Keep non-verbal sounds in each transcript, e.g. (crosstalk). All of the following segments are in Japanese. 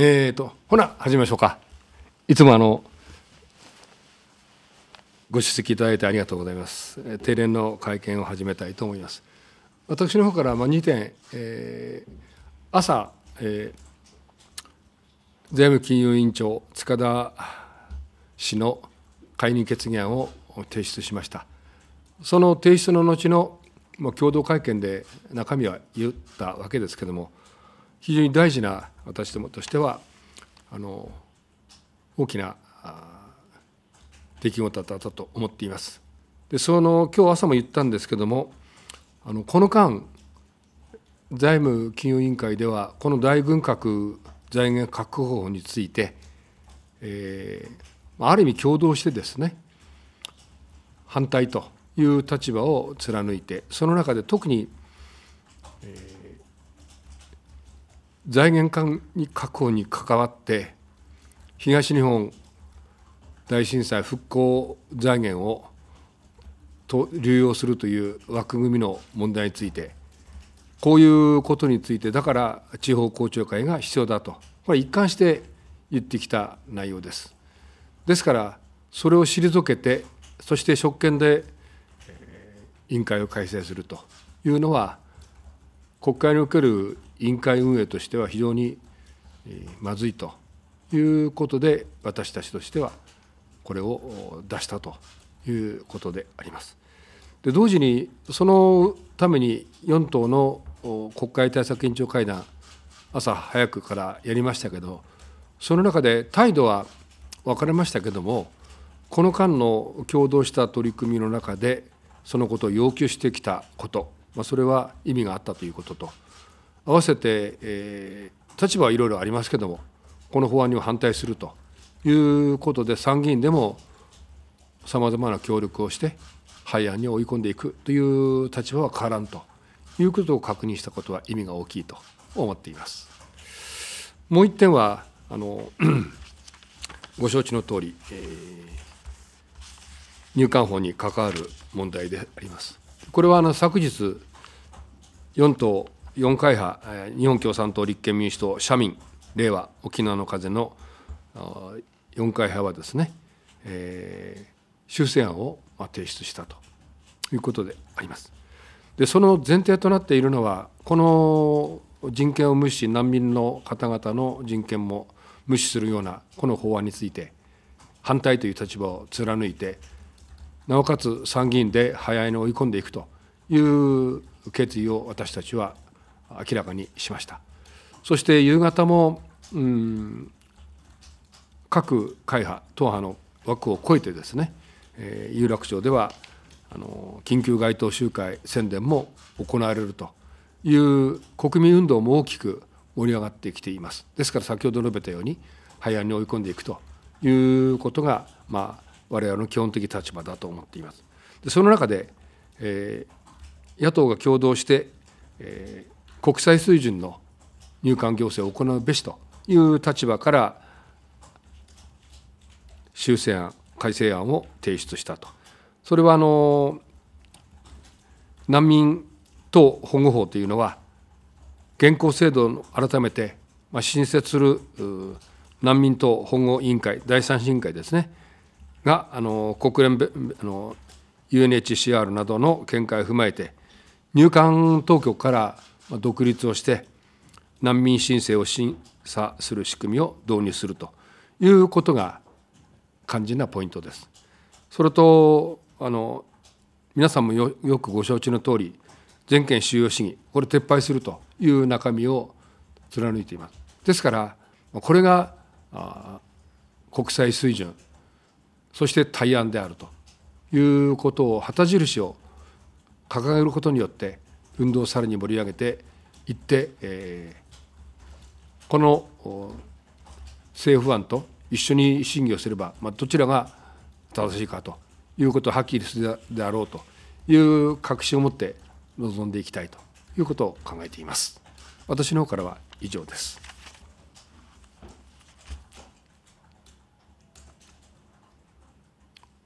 えっ、ー、と、ほな、始めましょうか。いつもあの、ご出席いただいてありがとうございます。定例の会見を始めたいと思います。私の方から2点、えー、朝、えー、財務金融委員長、塚田氏の解任決議案を提出しました。その提出の後の、ま共同会見で中身は言ったわけですけれども、非常に大事な私どもとしてはあの大きな出来事だったと思っています。でその今日朝も言ったんですけどもあのこの間財務金融委員会ではこの大軍拡財源確保法について、えー、ある意味共同してですね反対という立場を貫いてその中で特に、えー財源管理確保に関わって東日本大震災復興財源をと流用するという枠組みの問題についてこういうことについてだから地方公聴会が必要だとこれ一貫して言ってきた内容です。ですからそれを退けてそして職権で委員会を開催するというのは国会における委員会運営としては非常にまずいということで、私たちとしてはこれを出したということであります。で同時に、そのために4党の国会対策委員長会談、朝早くからやりましたけど、その中で態度は分かれましたけども、この間の共同した取り組みの中で、そのことを要求してきたこと、まあ、それは意味があったということと、合わせて、えー、立場はいろいろありますけどもこの法案には反対するということで参議院でもさまざまな協力をして廃案に追い込んでいくという立場は変わらんということを確認したことは意味が大きいと思っています。もう一点はあの (clears throat) ご承知の通り、えー、入管法に関わる問題であります。これはあの昨日4党4会派、日本共産党、立憲民主党、社民、令和、沖縄の風の4会派はですね、えー、修正案を提出したということであります。でその前提となっているのは、この人権を無視し、難民の方々の人権も無視するようなこの法案について、反対という立場を貫いて、なおかつ参議院で早いに追い込んでいくという決意を私たちは明らかにしましたそして夕方も、うん、各会派党派の枠を超えてですね、えー、有楽町ではあの緊急街頭集会宣伝も行われるという国民運動も大きく盛り上がってきていますですから先ほど述べたように廃案に追い込んでいくということが、まあ、我々の基本的立場だと思っています。でその中で、えー、野党が共同して、えー、国際水準の入管行政を行うべしという立場から修正案改正案を提出したとそれはあの難民等保護法というのは現行制度を改めて新設する難民等保護委員会第三審会ですねがあの国連あの UNHCR などの見解を踏まえて入管当局から独立をして難民申請を審査する仕組みを導入するということが肝心なポイントです。それとあの皆さんもよくご承知の通り全権収容主義これ撤廃するという中身を貫いています。ですからこれが国際水準そして対案であるということを旗印を掲げることによって運動をさらに盛り上げていって、えー、この政府案と一緒に審議をすれば、まあ、どちらが正しいかということをはっきりするであろうという確信を持って臨んでいきたいということを考えています。私の方からは以上です。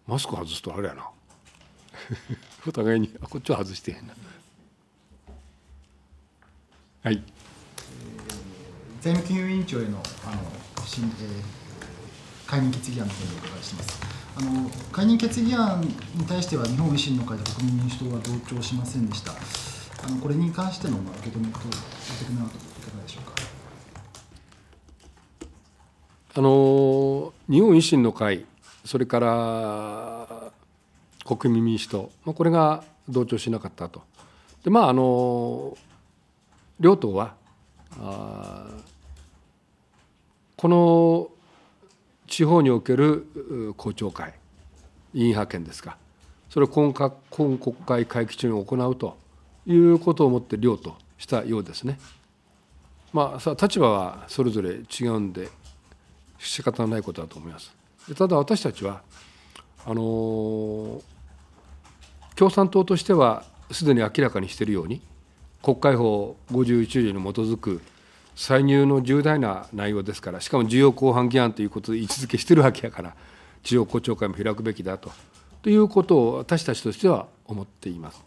マスク外すとあれやな。(laughs) お互いに、あ、こっちは外してへんな。はい、財務金融委員長へのあのし、えー、解任決議案の方にお伺いします。あの解任決議案に対しては日本維新の会と国民民主党は同調しませんでした。あのこれに関しての、まあ、受け止めと受け止めなどいかがでしょうか。あの日本維新の会それから国民民主党、まあ、これが同調しなかったと。でまああの両党はあこの地方における公聴会委員派遣ですかそれを今今国会会期中に行うということをもって両としたようですね。まあ、さ立場はそれぞれ違うんで仕方ないことだと思います。ただ私たちはあの共産党としてはすでに明らかにしているように国会法51条に基づく歳入の重大な内容ですから、しかも重要広範議案ということで位置づけしてるわけやから、地方公聴会も開くべきだとということを私たちとしては思っています。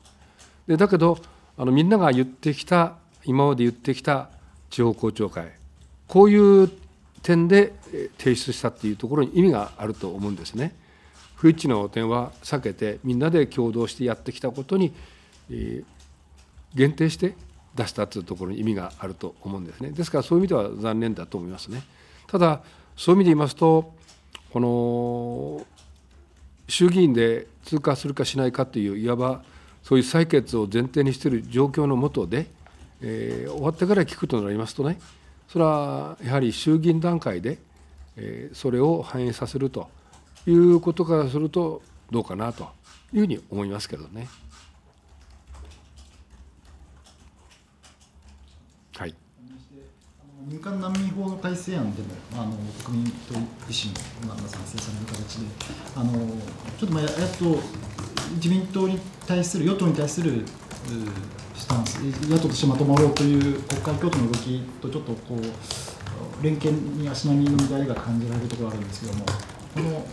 でだけどあの、みんなが言ってきた、今まで言ってきた地方公聴会、こういう点で提出したっていうところに意味があると思うんですね。不一致の点は避けて、みんなで共同してやってきたことに、えー、限定して出したというところに意味があると思うんですね。ですからそういう意味では残念だと思いますね。ただそういう意味で言いますとこの衆議院で通過するかしないかといういわばそういう採決を前提にしている状況のもとで、えー、終わってから聞くとなりますとねそれはやはり衆議院段階で、えー、それを反映させるということからするとどうかなというふうに思いますけどね。民間難民法の改正案でもあの国民と維新が賛成される形であのちょっとまあやっと自民党に対する与党に対するスタンス野党としてまとまろうという国会共闘の動きとちょっとこう連携に足並みの乱れが感じられるところがあるんですけどもこの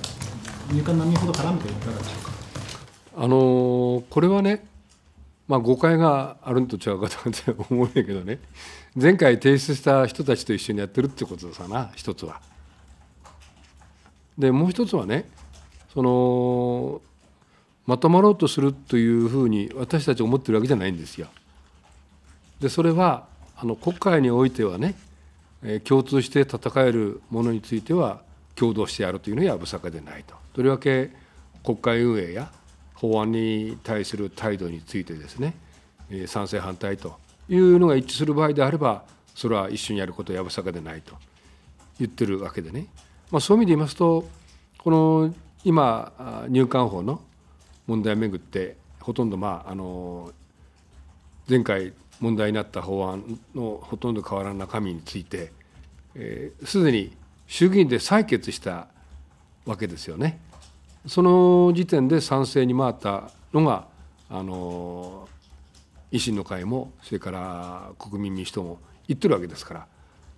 入管難民法と絡めていかがでしょうかあのこれはねまあ、誤解があるんと違うかと思うんやけどね前回提出した人たちと一緒にやってるってことさな一つは。でもう一つはねそのまとまろうとするというふうに私たち思ってるわけじゃないんですよ。でそれはあの国会においてはね共通して戦えるものについては共同してやるというのはやぶさかでないと。とりわけ国会運営や法案に対する態度についてですね、賛成、反対というのが一致する場合であれば、それは一緒にやることはやぶさかでないと言ってるわけでね、まあ、そういう意味で言いますと、この今、入管法の問題をめぐって、ほとんど、まあ、あの前回問題になった法案のほとんど変わらない中身について、す、えで、に衆議院で採決したわけですよね。その時点で賛成に回ったのがあの維新の会もそれから国民民主党も言ってるわけですから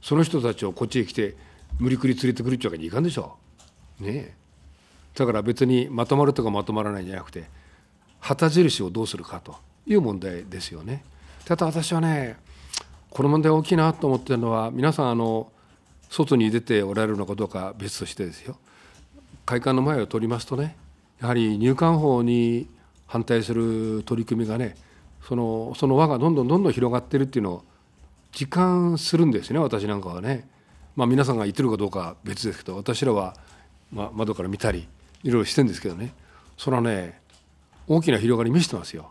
その人たちをこっちへ来て無理くり連れてくるってわけにいかんでしょう。ねだから別にまとまるとかまとまらないんじゃなくて旗印をどうするかという問題ですよね。ただ私はねこの問題大きいなと思ってるのは皆さんあの外に出ておられるのかどうか別としてですよ会館の前を通りますとねやはり入管法に反対する取り組みがねそのその輪がどんどんどんどん広がってるっていうのを実感するんですね私なんかはね。まあ、皆さんが言ってるかどうかは別ですけど私らは、まあ、窓から見たりいろいろしてるんですけどねそれはね大きな広がり見せてますよ。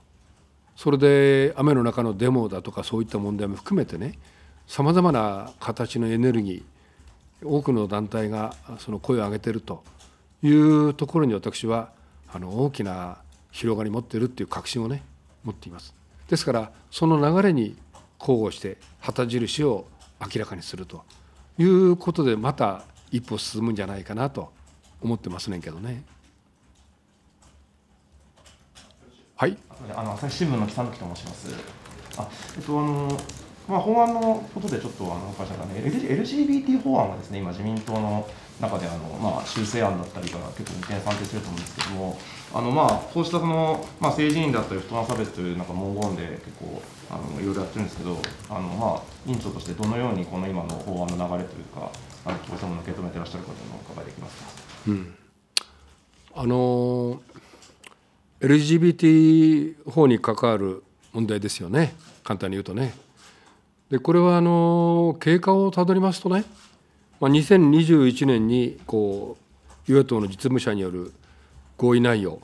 それで雨の中のデモだとかそういった問題も含めてねさまざまな形のエネルギー多くの団体がその声を上げてるというところに私はあの大きな広がり持ってるっていう確信をね持っていますですからその流れに交互して旗印を明らかにするということでまた一歩進むんじゃないかなと思ってますねんけどね。はい。あの朝日新聞の北野木と申します。あ、えっとあのまあ法案のことでちょっとあのお伺いしたね、LGBT 法案がですね今自民党の中であの、まあ、修正案だったりが結構二転三転すると思うんですけどもあの、まあ、こうしたその、まあ、政治員だったり不当な差別というなんか文言で結構あのいろいろやってるんですけどあの、まあ、委員長としてどのようにこの今の法案の流れというかあの当事者も受け止めてらっしゃるかというのをお伺いできますか。うんあの LGBT 法に関わる問題ですよね簡単に言うとね。でこれはあの経過をたどりますとねまあ、2021年にこう与野党の実務者による合意内容、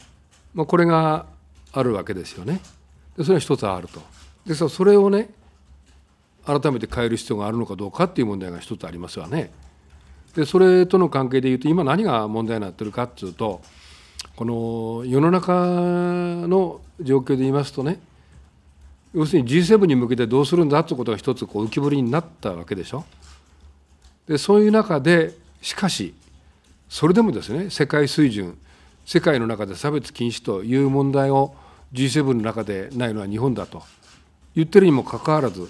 まあ、これがあるわけですよね。でそれは一つあると。ですからそれをね改めて変える必要があるのかどうかっていう問題が一つありますわね。でそれとの関係でいうと今何が問題になってるかっていうとこの世の中の状況で言いますとね要するに G7 に向けてどうするんだってことが一つこう浮き彫りになったわけでしょ。でそういう中でしかしそれでもですね世界水準世界の中で差別禁止という問題を G7 の中でないのは日本だと言ってるにもかかわらず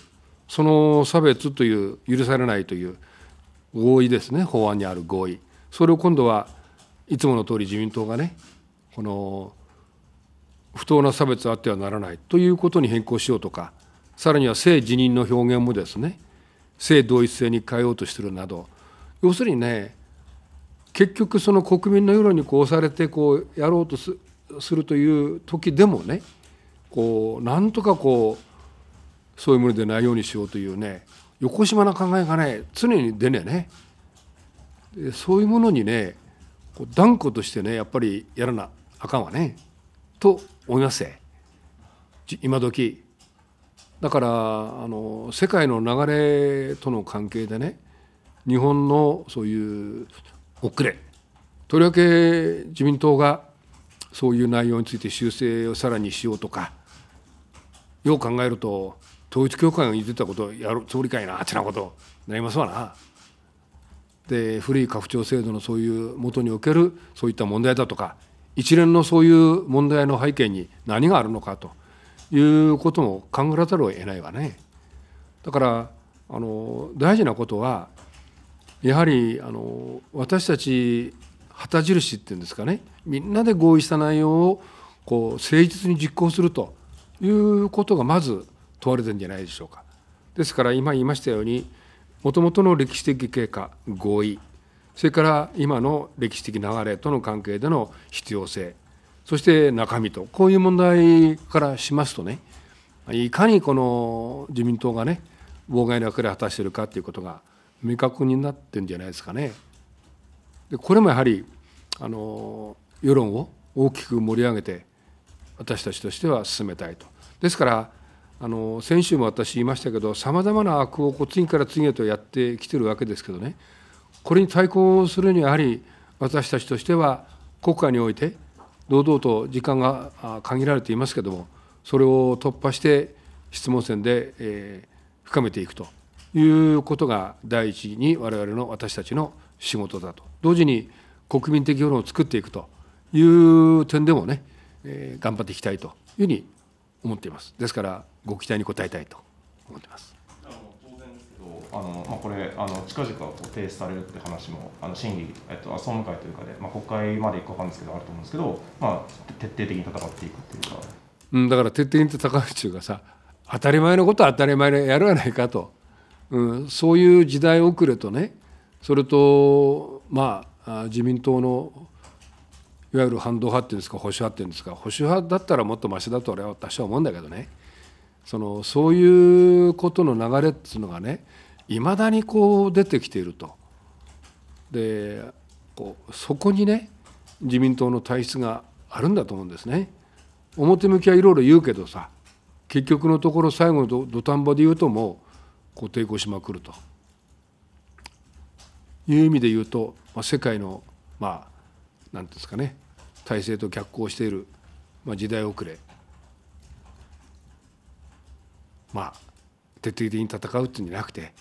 その差別という許されないという合意ですね法案にある合意それを今度はいつもの通り自民党がねこの不当な差別あってはならないということに変更しようとかさらには性自認の表現もですね性同一性に変えようとしてるなど要するにね結局その国民の世論にこう押されてこうやろうとするという時でもねこうなんとかこうそういうものでないようにしようというね横島な考えがね常に出ねえねでそういうものにねこう断固としてねやっぱりやらなあかんわねと思います今時だからあの世界の流れとの関係でね日本のそういう遅れとりわけ自民党がそういう内容について修正をさらにしようとかよう考えると統一教会が言ってたことをやるつもりかいなあってなことになりますわな。で古い家父長制度のそういう元におけるそういった問題だとか一連のそういう問題の背景に何があるのかということも考えざるを得ないわね。だからあの大事なことはやはりあの私たち旗印っていうんですかねみんなで合意した内容をこう誠実に実行するということがまず問われてるんじゃないでしょうか。ですから今言いましたようにもともとの歴史的経過合意それから今の歴史的流れとの関係での必要性そして中身とこういう問題からしますとねいかにこの自民党がね妨害の役割を果たしているかということが明確になってるんじゃないですかね。でこれもやはりあの世論を大きく盛り上げて私たちとしては進めたいと。ですからあの先週も私言いましたけどさまざまな悪をこ次から次へとやってきてるわけですけどねこれに対抗するにはやはり私たちとしては国家において堂々と時間が限られていますけどもそれを突破して質問戦で、深めていくということが第一に我々の私たちの仕事だと同時に国民的世論を作っていくという点でもね、頑張っていきたいというふうに思っていますですからご期待に応えたいと思っています。あのまあ、これあの近々こう提出されるって話もあの審議、えっと、総務会というかで、まあ、国会まで行くか分かんないですけどあると思うんですけど、まあ、徹底的に戦っていくっていうか、うん、だから徹底的に戦うっていうかさ当たり前のことは当たり前でやるやないかと、うん、そういう時代遅れとねそれとまあ自民党のいわゆる反動派っていうんですか保守派っていうんですか保守派だったらもっとましだと俺は私は思うんだけどねそのそういうことの流れっていうのがねいまだにこう出てきていると。でこうそこにね自民党の体質があるんだと思うんですね。表向きはいろいろ言うけどさ結局のところ最後の土壇場で言うともうこう抵抗しまくるという意味で言うと、まあ、世界のまあ何ですかね体制と逆行している、まあ、時代遅れまあ徹底的に戦うっていうんじゃなくて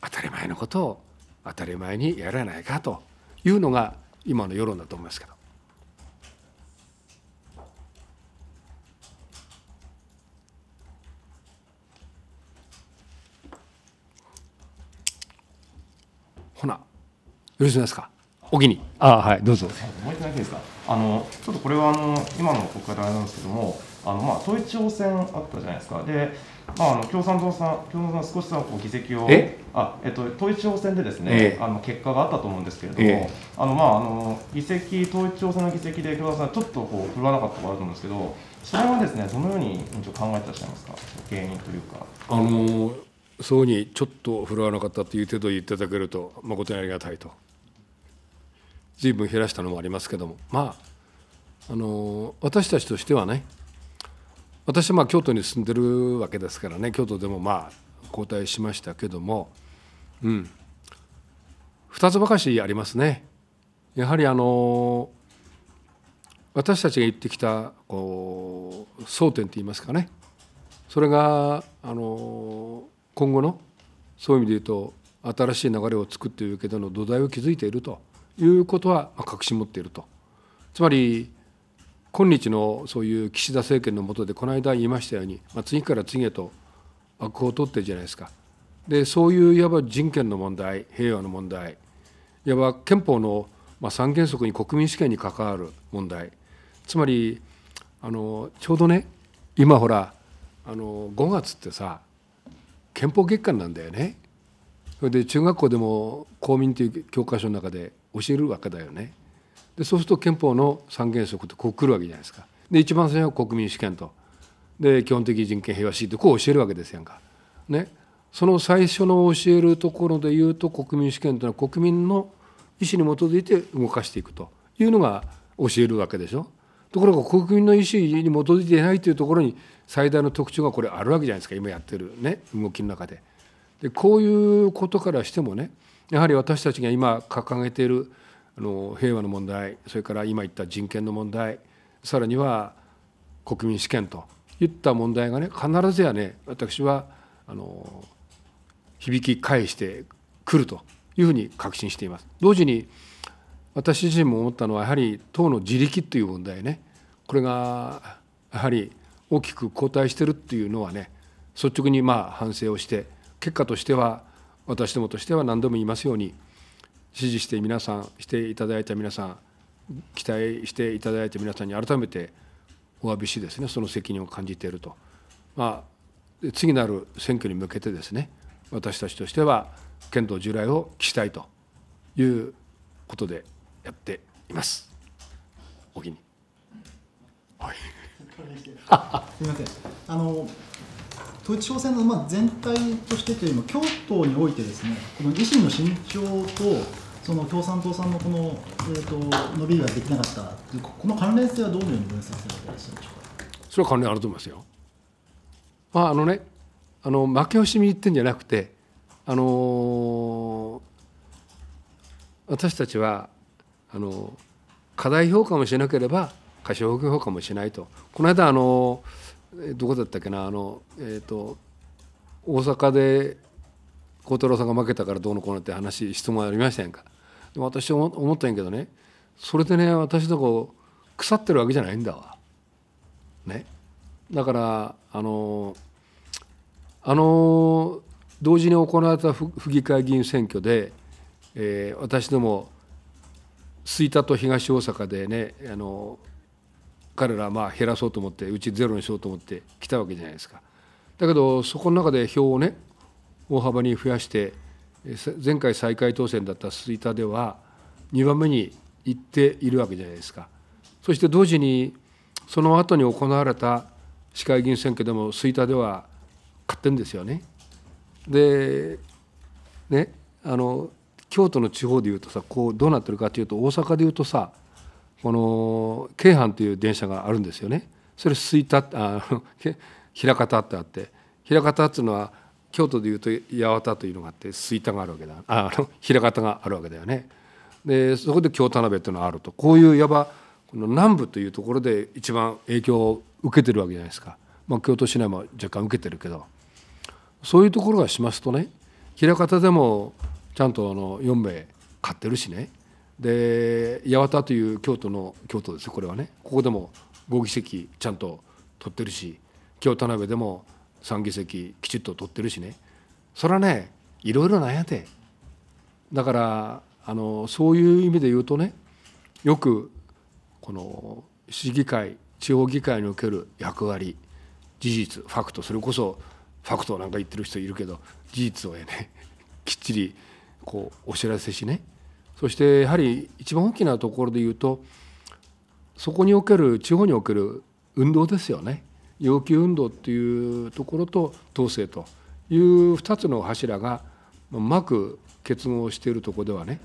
当たり前のことを当たり前にやらないかというのが今の世論だと思いますけど。ほなよろしいですかお気にあはいどうぞもう一回ですかあのちょっとこれはあの今の国会であれなんですけどもあのまあ統一地方選あったじゃないですかでまああの共産党さん共産党さん少しさこう議席をえあえっと統一地方選でですね、えー、あの結果があったと思うんですけれども、えー、あのまああの議席統一地方選の議席で共産党さんちょっとこう振るわなかったことがあると思うんですけどそれはですねどのように考えてらっしゃいますか原因というかあのー、そうにちょっと振るわなかったという程度言っていただけると誠にありがたいと。随分減らしたのもありますけどもまああの私たちとしてはね私はまあ京都に住んでるわけですからね京都でもまあ交代しましたけども、うん、二つばかしありますね。やはりあの私たちが言ってきたこう争点といいますかねそれがあの今後のそういう意味で言うと新しい流れを作っているけどの土台を築いているということは確信持っていると。つまり今日のそういう岸田政権の下でこの間言いましたように、まあ、次から次へと枠を取ってるじゃないですかでそういういわば人権の問題平和の問題いわば憲法の、まあ、三原則に国民主権に関わる問題つまりあのちょうどね今ほらあの5月ってさ憲法月間なんだよねそれで中学校でも公民という教科書の中で教えるわけだよね。でそうすると憲法の三原則ってこう来るわけじゃないですか。で一番最初は国民主権とで基本的人権平和主義ってこう教えるわけですやんか。ね、その最初の教えるところで言うと国民主権というのは国民の意思に基づいて動かしていくというのが教えるわけでしょ。ところが国民の意思に基づいていないというところに最大の特徴がこれあるわけじゃないですか今やってるね動きの中で。でこういうことからしてもねやはり私たちが今掲げているあの平和の問題それから今言った人権の問題さらには国民主権といった問題がね必ずやね私はあの響き返してくるというふうに確信しています。同時に私自身も思ったのはやはり党の自力という問題ねこれがやはり大きく後退してるっていうのはね率直にまあ反省をして結果としては私どもとしては何度も言いますように、支持して皆さん、していただいた皆さん、期待していただいた皆さんに改めてお詫びしですね、その責任を感じていると。まあ、次なる選挙に向けてですね、私たちとしては、剣道従来を期したいということでやっています。お気に。はい。(laughs) すみません。あの統一地方選のま全体としてというよりも、京都においてですね、この維新の新潮と、その共産党さんのこの、えーと、伸びができなかったこの関連性はどのように分析されていらっしゃるでしょうか。それは関連あると思いますよ。まあ、あのね、あの負け惜しみ言ってんじゃなくて、あのー、私たちはあの過大評価もしなければ過小評価もしないと。この間あのーどこだったっけなあの、えーと、大阪で孝太郎さんが負けたからどうのこうのって話質問ありましたやんかでも私思ったんやけどねそれでね私とこ腐ってるわけじゃないんだわねだからあのあの同時に行われた府議会議員選挙で、えー、私ども吹田と東大阪でねあの彼らまあ減らそうと思ってうちゼロにしようと思って来たわけじゃないですか。だけどそこの中で票をね大幅に増やして前回再開当選だった吹田では2番目に行っているわけじゃないですか。そして同時にその後に行われた市会議員選挙でも吹田では勝ってんですよね。でねあの京都の地方でいうとさこうどうなってるかというと大阪でいうとさこの京阪という電車があるんですよねそれ吹田あ枚方 (laughs) ってあって平方っていうのは京都でいうと八幡というのがあって吹田があるわけだあの枚方があるわけだよねでそこで京田辺というのがあるとこういういわばこの南部というところで一番影響を受けてるわけじゃないですか、まあ、京都市内も若干受けてるけどそういうところがしますとね枚方でもちゃんとあの4名買ってるしねで八幡という京都の京都ですこれはねここでも5議席ちゃんと取ってるし京田辺でも3議席きちっと取ってるしねそれはねいろいろ悩んでだからあのそういう意味で言うとねよくこの市議会地方議会における役割事実ファクトそれこそファクトなんか言ってる人いるけど事実をねきっちりこうお知らせしねそしてやはり一番大きなところで言うとそこにおける地方における運動ですよね要求運動っていうところと統制という2つの柱がうまく結合しているとこではね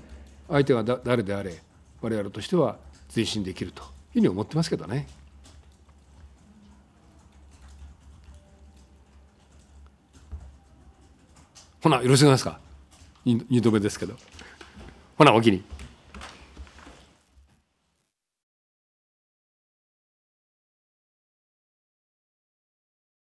相手が誰であれ我々としては前進できるというふうに思ってますけどね。ほなよろしくないしすか2度目ですけど。ほなおきに。